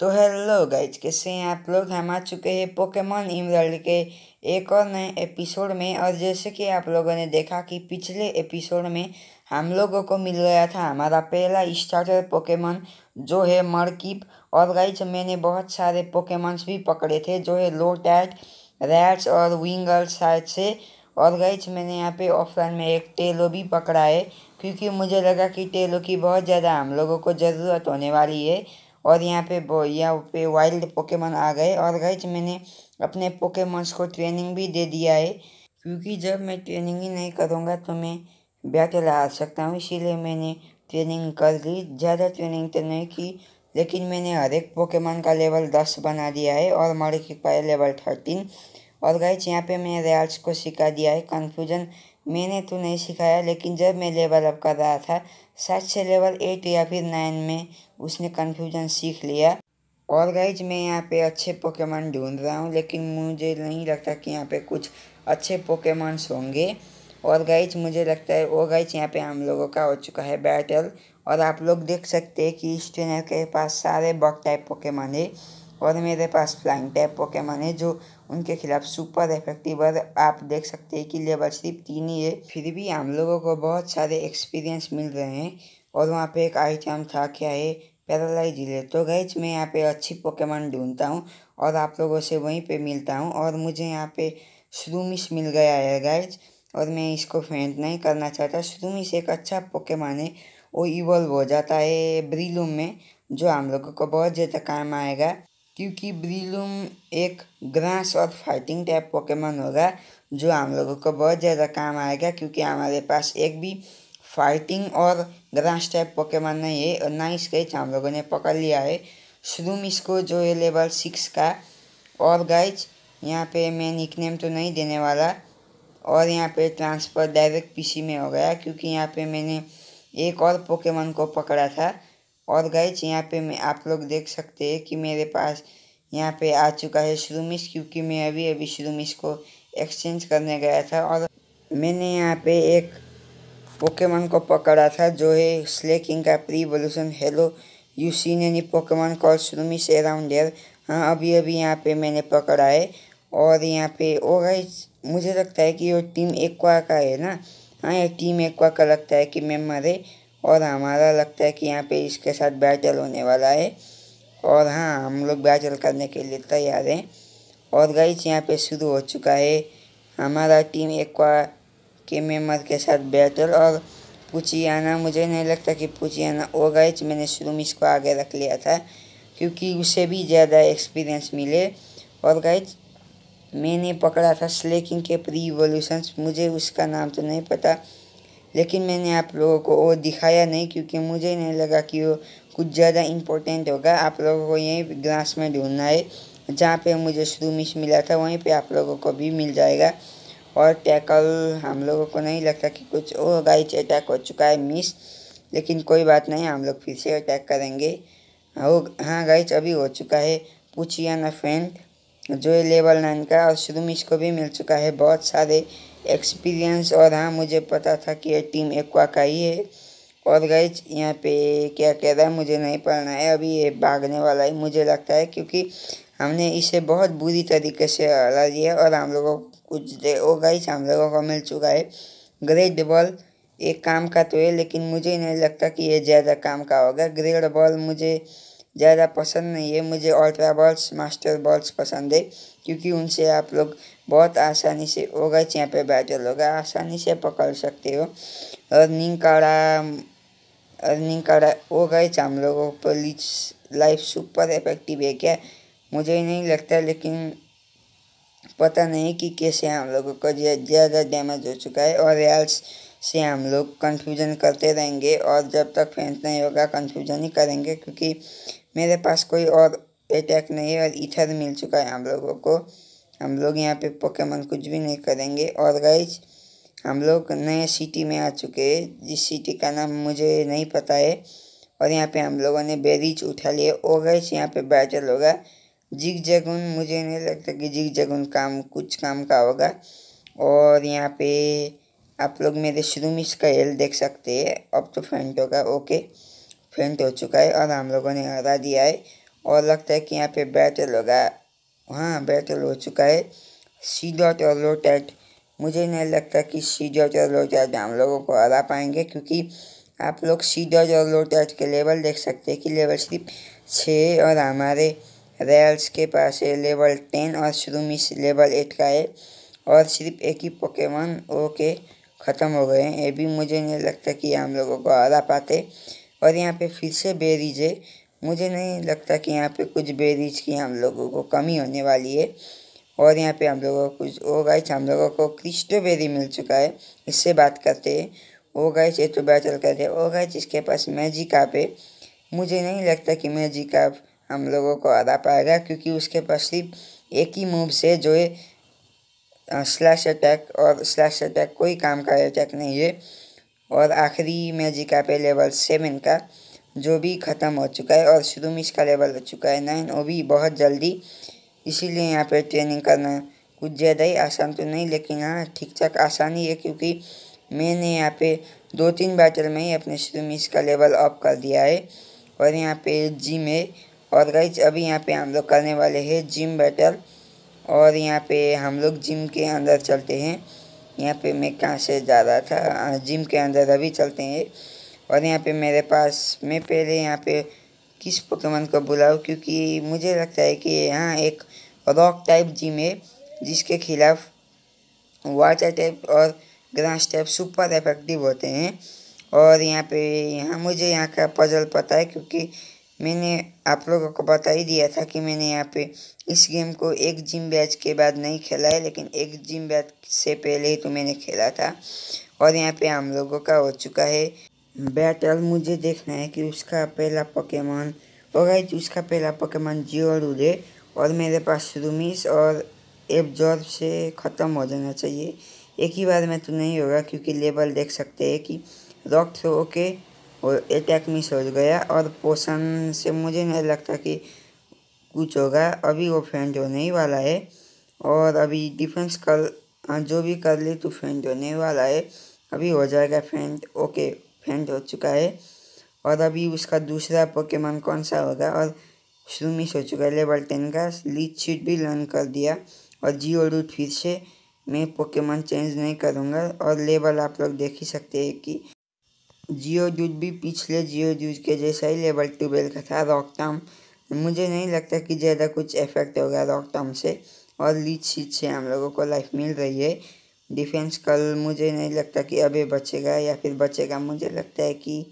तो hello guys कैसे हैं आप लोग हम आ चुके हैं पोकेमॉन इमरल्ड के एक और नए एपिसोड में और जैसे कि आप लोगों ने देखा कि पिछले एपिसोड में हम लोगों को मिल गया था हमारा पहला स्टार्टर पोकेमॉन जो है मरकीप और गाइज मैंने बहुत सारे पोकेमॉन्स भी पकड़े थे जो है लो टैट रैट्स और विंगल शायद से और गाइज मैंने यहाँ पे ऑफलाइन में एक टेलो भी पकड़ा है क्योंकि मुझे लगा कि टेलो की बहुत ज़्यादा हम लोगों को ज़रूरत होने वाली है और यहाँ पे यहाँ पे वाइल्ड पोकेमन आ गए और गैज मैंने अपने पोकेमन्स को ट्रेनिंग भी दे दिया है क्योंकि जब मैं ट्रेनिंग ही नहीं करूँगा तो मैं बैठे ला सकता हूँ इसीलिए मैंने ट्रेनिंग कर ली ज़्यादा ट्रेनिंग तो नहीं की लेकिन मैंने हर एक पोकेमन का लेवल दस बना दिया है और की पाया लेवल थर्टीन और गैज यहाँ पर मैंने रेल्स को सिखा दिया है कन्फ्यूजन मैंने तो नहीं सिखाया लेकिन जब मैं लेवल अप कर रहा था शायद से लेवल एट या फिर नाइन में उसने कन्फ्यूजन सीख लिया और गाइज मैं यहाँ पे अच्छे पोकेमान ढूंढ रहा हूँ लेकिन मुझे नहीं लगता कि यहाँ पे कुछ अच्छे पोकेमान्स होंगे और गाइज मुझे लगता है वो गाइज यहाँ पे हम लोगों का हो चुका है बैटल और आप लोग देख सकते हैं कि इस ट्रेनर के पास सारे बॉक टाइप पोकेमान है और मेरे पास फ्लाइंग टाइप पोकेमान है जो उनके खिलाफ सुपर इफेक्टिव और आप देख सकते हैं कि लेवल सिर्फ तीन ही है फिर भी हम लोगों को बहुत सारे एक्सपीरियंस मिल रहे हैं और वहाँ पे एक आइटम था क्या है पैरालाइज जिले तो गैज मैं यहाँ पे अच्छी पोकेमान ढूंढता हूँ और आप लोगों से वहीं पे मिलता हूँ और मुझे यहाँ पे श्रूमिस मिल गया है गैज और मैं इसको फेंट नहीं करना चाहता श्रूमिश एक अच्छा पोकेमान है वो इवॉल्व हो जाता है ब्रीलूम में जो हम लोगों को बहुत ज़्यादा काम आएगा क्योंकि ब्रिलूम एक ग्रास और फाइटिंग टाइप पोकेमोन होगा जो हम लोगों को बहुत ज़्यादा काम आएगा क्योंकि हमारे पास एक भी फाइटिंग और ग्रास टाइप पोकेमोन नहीं है और ना इसके हम लोगों ने पकड़ लिया है श्रूम इसको जो है लेवल सिक्स का और गाइज यहाँ पे मैं निकनेम तो नहीं देने वाला और यहाँ पे ट्रांसफ़र डायरेक्ट पीसी में हो गया क्योंकि यहाँ पे मैंने एक और पोकेमन को पकड़ा था और गाइज यहाँ पे मैं आप लोग देख सकते हैं कि मेरे पास यहाँ पे आ चुका है श्रूमिश क्योंकि मैं अभी अभी श्रूमिश को एक्सचेंज करने गया था और मैंने यहाँ पे एक पोकेमान को पकड़ा था जो है स्लेकिंग का pre evolution hello you seen any Pokemon call Shroomish around here हाँ अभी अभी यहाँ पे मैंने पकड़ा है और यहाँ पे ओ गाइस मुझे लगता है कि वो टीम एक्वा का है ना हाँ ये टीम एक्वा का लगता है कि मैं मरे और हमारा लगता है कि यहाँ पे इसके साथ बैटल होने वाला है और हाँ हम लोग बैटल करने के लिए तैयार हैं और गाइज यहाँ पे शुरू हो चुका है हमारा टीम एक्वा के मेम्बर के साथ बैटल और पूछी आना मुझे नहीं लगता कि पूछी आना वो गाइज मैंने शुरू में इसको आगे रख लिया था क्योंकि उसे भी ज़्यादा एक्सपीरियंस मिले और गाइज मैंने पकड़ा था स्लेकिंग के प्री रिवोल्यूशंस मुझे उसका नाम तो नहीं पता लेकिन मैंने आप लोगों को वो दिखाया नहीं क्योंकि मुझे नहीं लगा कि वो कुछ ज़्यादा इम्पोर्टेंट होगा आप लोगों को यहीं ग्लास में ढूंढना है जहाँ पे मुझे शुरू मिस मिला था वहीं पे आप लोगों को भी मिल जाएगा और टैकल हम लोगों को नहीं लगता कि कुछ ओ गाइज अटैक हो चुका है मिस लेकिन कोई बात नहीं हम लोग फिर से अटैक करेंगे ओ हाँ गाइच अभी हो चुका है पूछिया ना फ्रेंड जो है लेवल नाइन का और शुरू मिस को भी मिल चुका है बहुत सारे एक्सपीरियंस और हाँ मुझे पता था कि ये टीम एक्वा का ही है और गैच यहाँ पे क्या कह रहा है मुझे नहीं पढ़ना है अभी ये भागने वाला है मुझे लगता है क्योंकि हमने इसे बहुत बुरी तरीके से हरा दिया और हम लोगों को कुछ दे ओ गाइज हम लोगों को मिल चुका है ग्रेड बॉल एक काम का तो है लेकिन मुझे नहीं लगता कि ये ज़्यादा काम का होगा ग्रेड बॉल मुझे ज़्यादा पसंद नहीं है मुझे अल्ट्रा बॉल्स मास्टर बॉल्स पसंद है क्योंकि उनसे आप लोग बहुत आसानी से होगा यहाँ पे बैटल होगा आसानी से पकड़ सकते हो और काड़ा अर्निंग कर रहा है वो गए हम लोगों पर लीच लाइफ सुपर इफेक्टिव है क्या मुझे ही नहीं लगता लेकिन पता नहीं कि कैसे हम लोगों को ज़्यादा डैमेज हो चुका है और रियल्स से हम लोग कन्फ्यूजन करते रहेंगे और जब तक फेंस नहीं होगा कन्फ्यूजन ही करेंगे क्योंकि मेरे पास कोई और अटैक नहीं है और इथर मिल चुका है हम लोगों को हम लोग यहाँ पे पोकेमन कुछ भी नहीं करेंगे और गाइज हम लोग नए सिटी में आ चुके हैं जिस सिटी का नाम मुझे नहीं पता है और यहाँ पे हम लोगों ने बेरीज उठा लिए और गैस यहाँ पे बैटल होगा जिग जगुन मुझे नहीं लगता कि जिग जगुन काम कुछ काम का होगा और यहाँ पे आप लोग मेरे श्रूमिश का हेल देख सकते हैं अब तो फ्रेंट होगा ओके फ्रेंट हो चुका है और हम लोगों ने हरा दिया है और लगता है कि यहाँ पे बैटल होगा हाँ बैटल हो चुका है सी डॉट और लो टैट मुझे नहीं लगता कि सी जॉर्ज और लोटार्ड हम लोगों को हरा पाएंगे क्योंकि आप लोग सी जॉर्ज और लोटार्ड के लेवल देख सकते हैं कि लेवल सिर्फ छः और हमारे रेल्स के पास है लेवल टेन और में लेवल एट का है और सिर्फ एक ही ओ ओके ख़त्म हो गए हैं ये भी मुझे नहीं लगता कि हम लोगों को हरा पाते और यहाँ पे फिर से बेरीज है मुझे नहीं लगता कि यहाँ पे कुछ बेरीज की हम लोगों को कमी होने वाली है और यहाँ पे हम लोगों को कुछ ओ गाइस हम लोगों को क्रिस्टो बेरी मिल चुका है इससे बात करते हैं ओ गाइस ये तो बैटल कर रहे ओ गाइस इसके पास मैजिक आप है मुझे नहीं लगता कि मैजिक आप हम लोगों को हरा पाएगा क्योंकि उसके पास सिर्फ एक ही मूव से जो है स्लैश अटैक और स्लैश अटैक कोई काम का अटैक नहीं है और आखिरी मैजिक आप है लेवल सेवन का जो भी ख़त्म हो चुका है और शुरू में इसका लेवल हो चुका है नाइन वो भी बहुत जल्दी इसीलिए यहाँ पे ट्रेनिंग करना कुछ ज़्यादा ही आसान तो नहीं लेकिन हाँ ठीक ठाक आसान ही है क्योंकि मैंने यहाँ पे दो तीन बैटल में ही अपने में का लेवल अप कर दिया है और यहाँ पे जिम है और गाइज अभी यहाँ पे हम लोग करने वाले हैं जिम बैटल और यहाँ पे हम लोग जिम के अंदर चलते हैं यहाँ पे मैं कहाँ से जा रहा था जिम हाँ, के अंदर अभी चलते हैं और यहाँ पे मेरे पास मैं पहले यहाँ पे किस पकवान को बुलाऊँ क्योंकि मुझे लगता है कि यहाँ एक रॉक टाइप है जिसके खिलाफ वाटर टाइप और ग्रास टाइप सुपर इफेक्टिव होते हैं और यहाँ पे यहाँ मुझे यहाँ का पजल पता है क्योंकि मैंने आप लोगों को बता ही दिया था कि मैंने यहाँ पे इस गेम को एक जिम बैच के बाद नहीं खेला है लेकिन एक जिम बैच से पहले ही तो मैंने खेला था और यहाँ पे हम लोगों का हो चुका है बैटल मुझे देखना है कि उसका पहला पकेमान और उसका पहला पकेमान जियोरूड है और मेरे पास रूमिस और एब्जॉर्ब से ख़त्म हो जाना चाहिए एक ही बार में तो नहीं होगा क्योंकि लेबल देख सकते हैं कि रॉक थ्रो ओके और अटैक मिस हो गया और पोषण से मुझे नहीं लगता कि कुछ होगा अभी वो फेंट होने ही वाला है और अभी डिफेंस कर हाँ, जो भी कर ले तो फेंट होने वाला है अभी हो जाएगा फेंट ओके फेंट हो चुका है और अभी उसका दूसरा पोकेमान कौन सा होगा और शुरू में लेवल टेन का लीच शीट भी लर्न कर दिया और जी और फिर से मैं पोकेमॉन चेंज नहीं करूँगा और लेवल आप लोग देख ही सकते हैं कि जियो जूज भी पिछले जियो जूज के जैसा ही लेवल ट्वेल्व का था रॉकटाम मुझे नहीं लगता कि ज़्यादा कुछ इफेक्ट होगा रॉकटाम से और लीच सीट से हम लोगों को लाइफ मिल रही है डिफेंस कल मुझे नहीं लगता कि अभी बचेगा या फिर बचेगा मुझे लगता है कि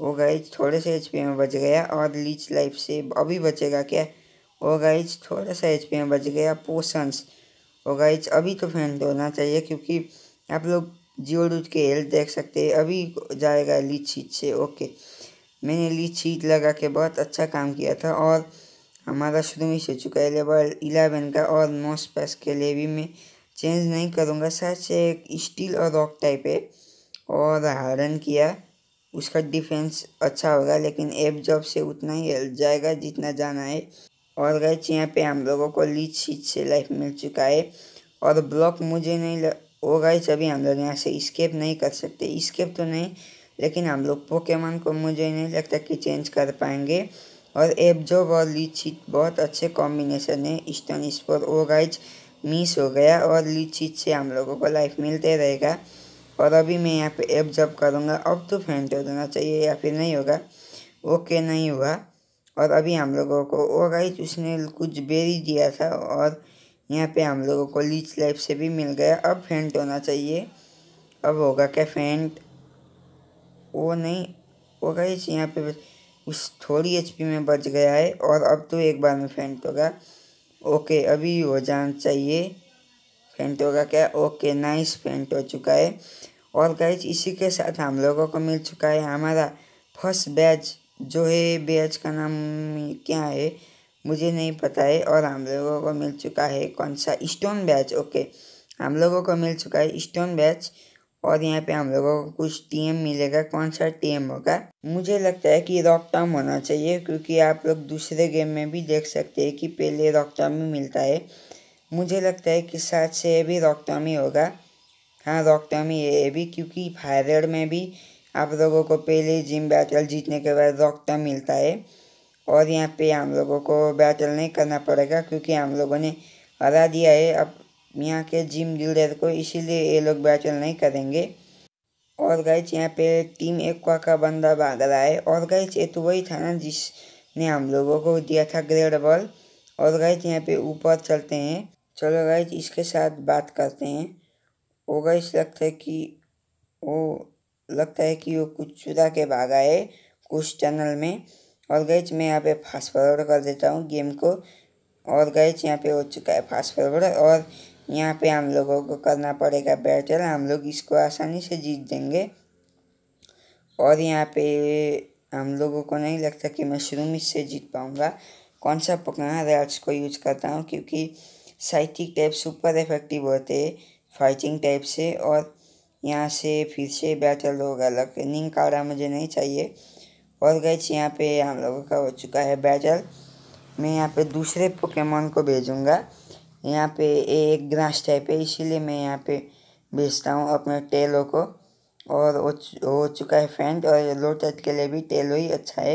ओ गाइज थोड़े से एच में बच गया और लीच लाइफ से अभी बचेगा क्या ओ गाइज थोड़ा सा एच में बच गया पोशंस ओ गाइज अभी तो फैन धोना चाहिए क्योंकि आप लोग जियो डूज के हेल्थ देख सकते हैं अभी जाएगा लीच छीट से ओके मैंने लीच छीट लगा के बहुत अच्छा काम किया था और हमारा शुरू में हो चुका है लेवल इलेवन का और मोस्ट पैस के लिए भी मैं चेंज नहीं करूँगा सच से एक स्टील और रॉक टाइप है और हारन किया उसका डिफेंस अच्छा होगा लेकिन एब जॉब से उतना ही हेल्प जाएगा जितना जाना है और गैच यहाँ पे हम लोगों को लीच सीच से लाइफ मिल चुका है और ब्लॉक मुझे नहीं लग... ओ अभी हम लोग यहाँ से स्केप नहीं कर सकते स्केप तो नहीं लेकिन हम लोग पोकेमान को मुझे नहीं लगता कि चेंज कर पाएंगे और एप जॉब और लीच चीज बहुत अच्छे कॉम्बिनेशन है stun spore oh guys miss हो गया और लीच चीज से हम लोगों को लाइफ मिलते रहेगा और अभी मैं यहाँ पे एप जब करूँगा अब तो फेंट हो देना चाहिए या फिर नहीं होगा ओके नहीं हुआ और अभी हम लोगों को ओ गाइस उसने कुछ बेरी दिया था और यहाँ पे हम लोगों को लीच लाइफ से भी मिल गया अब फेंट होना चाहिए अब होगा क्या फेंट वो नहीं वो गाइस यहाँ पे उस थोड़ी एच में बच गया है और अब तो एक बार में फेंट होगा ओके अभी हो जाना चाहिए फेंट होगा क्या ओके नाइस फेंट हो चुका है और गाइज इसी के साथ हम लोगों को मिल चुका है हमारा फर्स्ट बैच जो है बैच का नाम क्या है मुझे नहीं पता है और हम लोगों को मिल चुका है कौन सा स्टोन बैच ओके हम लोगों को मिल चुका है स्टोन बैच और यहाँ पे हम लोगों को कुछ टीएम मिलेगा कौन सा टीएम होगा मुझे लगता है कि रॉक टॉम होना चाहिए क्योंकि आप लोग दूसरे गेम में भी देख सकते हैं कि पहले रॉक टॉम ही मिलता है मुझे लगता है कि साथ से भी रॉक टॉम ही होगा हाँ रखते हम ये भी क्योंकि रेड में भी आप लोगों को पहले जिम बैटल जीतने के बाद रक्त मिलता है और यहाँ पे हम लोगों को बैटल नहीं करना पड़ेगा क्योंकि हम लोगों ने हरा दिया है अब यहाँ के जिम डीलर को इसीलिए ये लोग बैटल नहीं करेंगे और गाइज यहाँ पे टीम एक्वा का बंदा भाग रहा है और गाइज ये तो वही था ना जिसने हम लोगों को दिया था ग्रेड बॉल और गाइज यहाँ पे ऊपर चलते हैं चलो गाइज इसके साथ बात करते हैं वो इस लगता है कि वो लगता है कि वो कुछ चुरा के भागा है कुछ चैनल में और गैच मैं यहाँ पे फास्ट फॉरवर्ड कर देता हूँ गेम को और गैच यहाँ पे हो चुका है फास्ट फॉरवर्ड और यहाँ पे हम लोगों को करना पड़ेगा बैटल हम लोग इसको आसानी से जीत देंगे और यहाँ पे हम लोगों को नहीं लगता कि मशरूम इससे जीत पाऊँगा कौन सा पकड़ा रेड्स को यूज करता हूँ क्योंकि साइटिक टाइप सुपर इफेक्टिव होते हैं फाइटिंग टाइप से और यहाँ से फिर से बैटल होगा लकनिंग काड़ा मुझे नहीं चाहिए और गैच यहाँ पे हम लोगों का हो चुका है बैटल मैं यहाँ पे दूसरे पोकेमोन को भेजूँगा यहाँ पे एक ग्रास टाइप है इसीलिए मैं यहाँ पे भेजता हूँ अपने टेलो को और हो चुका है फैंट और लो टच के लिए भी टेलो ही अच्छा है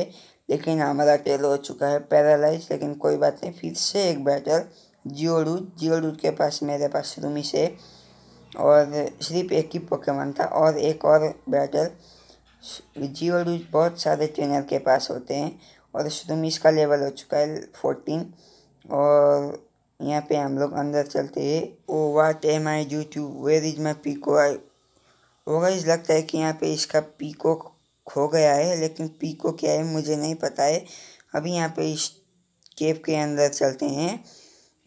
लेकिन हमारा टेलो हो चुका है पैरालाइज लेकिन कोई बात नहीं फिर से एक battle Geodude Geodude के पास मेरे पास रूमी से और सिर्फ एक ही पोकेमॉन था और एक और बैटल जियोडूज बहुत सारे ट्रेनर के पास होते हैं और शुरू में इसका लेवल हो चुका है फोर्टीन और यहाँ पे हम लोग अंदर चलते हैं oh what am I do to where is my Pico I होगा इस लगता है कि यहाँ पे इसका पीको खो गया है लेकिन पीको क्या है मुझे नहीं पता है अभी यहाँ पे इस केप के अंदर चलते हैं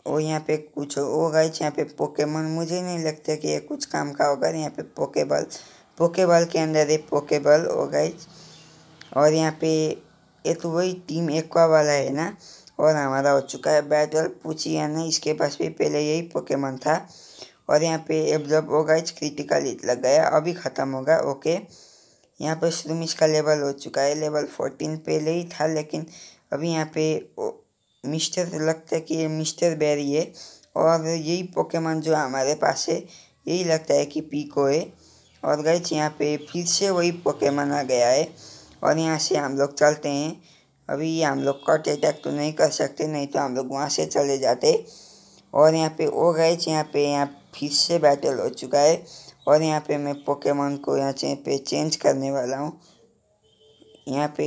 और यहाँ पे कुछ होगा यहाँ पे पोकेमोन मुझे नहीं लगता कि ये कुछ काम का होगा यहाँ पे पोकेबल पोकेबॉल के अंदर है पोकेबल हो गए और यहाँ पे ये तो वही टीम एक्वा वाला है ना और हमारा हो चुका है बैटल पूछिए ना इसके पास भी पहले यही पोकेमोन था और यहाँ पे एब्जॉर्ब होगा इस क्रिटिकल हिट लग गया अभी ख़त्म होगा ओके यहाँ पे शुरू में इसका लेवल हो चुका है लेवल फोर्टीन पहले ही था लेकिन अभी यहाँ पे मिस्टर लगता है कि ये मिस्टर बैरी है और यही पोकेमोन जो हमारे पास है यही लगता है कि पीको है और गए यहाँ पे फिर से वही पोकेमोन आ गया है और यहाँ से हम लोग चलते हैं अभी हम लोग कट अटैक तो नहीं कर सकते नहीं तो हम लोग वहाँ से चले जाते और यहाँ पे ओ गए यहाँ पे यहाँ फिर से बैटल हो चुका है और यहाँ पे मैं पोकेमोन को यहाँ से पे चेंज करने वाला हूँ यहाँ पे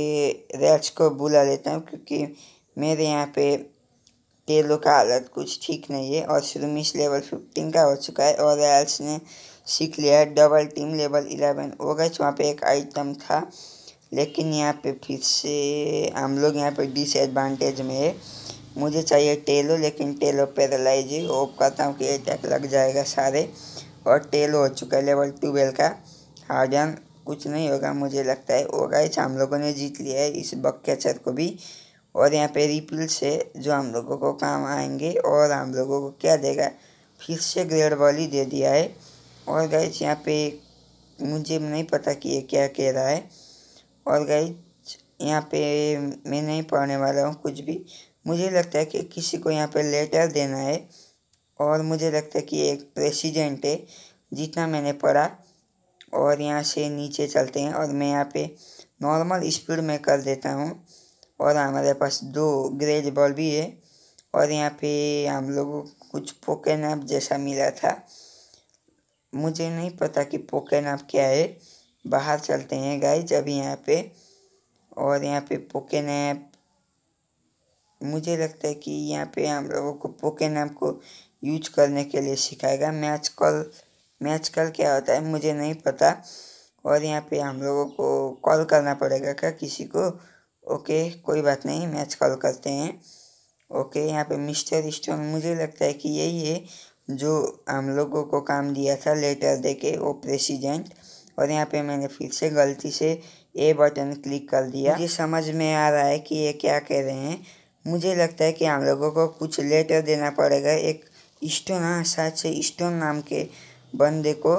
रेड्स को बुला लेता हूँ क्योंकि मेरे यहाँ पे तेलों का हालत कुछ ठीक नहीं है और श्रमिश लेवल फिफ्टीन का हो चुका है और एल्स ने सीख लिया है डबल टीम लेवल इलेवन हो गए वहाँ पे एक आइटम था लेकिन यहाँ पे फिर से हम लोग यहाँ पे डिसएडवांटेज में है मुझे चाहिए टेलो लेकिन टेलो पैरालाइज ही होप करता हूँ कि अटैक लग जाएगा सारे और टेलो हो चुका है लेवल ट्वेल्व का हार्डन कुछ नहीं होगा मुझे लगता है होगा इस हम लोगों ने जीत लिया है इस बक्चर को भी और यहाँ पे रिपील से जो हम लोगों को काम आएंगे और हम लोगों को क्या देगा फिर से ग्रेड वाली दे दिया है और गाइज यहाँ पे मुझे नहीं पता कि ये क्या कह रहा है और गाइज यहाँ पे मैं नहीं पढ़ने वाला हूँ कुछ भी मुझे लगता है कि किसी को यहाँ पे लेटर देना है और मुझे लगता है कि एक प्रेसिडेंट है जितना मैंने पढ़ा और यहाँ से नीचे चलते हैं और मैं यहाँ पे नॉर्मल स्पीड में कर देता हूँ और हमारे पास दो ग्रेज बॉल भी है और यहाँ पे हम लोगों को कुछ पोकेन ऐप जैसा मिला था मुझे नहीं पता कि पोकेन ऐप क्या है बाहर चलते हैं गाइज अभी यहाँ पे और यहाँ पे पोकेन ऐप मुझे लगता है कि यहाँ पे हम लोगों को पोकेन ऐप को यूज करने के लिए सिखाएगा मैच कॉल मैच कॉल क्या होता है मुझे नहीं पता और यहाँ पे हम लोगों को कॉल करना पड़ेगा क्या किसी को ओके कोई बात नहीं मैच कॉल करते हैं ओके यहाँ पे मिस्टर स्टोन मुझे लगता है कि यही है जो हम लोगों को काम दिया था लेटर दे के वो प्रेसिडेंट और यहाँ पे मैंने फिर से गलती से ए बटन क्लिक कर दिया मुझे समझ में आ रहा है कि ये क्या कह रहे हैं मुझे लगता है कि हम लोगों को कुछ लेटर देना पड़ेगा एक स्टोन हाँ शायद से स्टोन नाम के बंदे को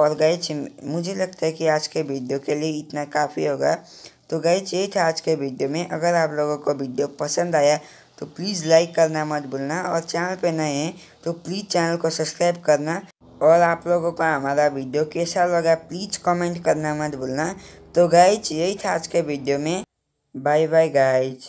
और गए मुझे लगता है कि आज के वीडियो के लिए इतना काफ़ी होगा तो गए ये था आज के वीडियो में अगर आप लोगों को वीडियो पसंद आया तो प्लीज़ लाइक करना मत भूलना और चैनल पे नए हैं तो प्लीज़ चैनल को सब्सक्राइब करना और आप लोगों का हमारा वीडियो कैसा लगा प्लीज़ कमेंट करना मत भूलना तो गाइज यही था आज के वीडियो में बाय बाय गाइज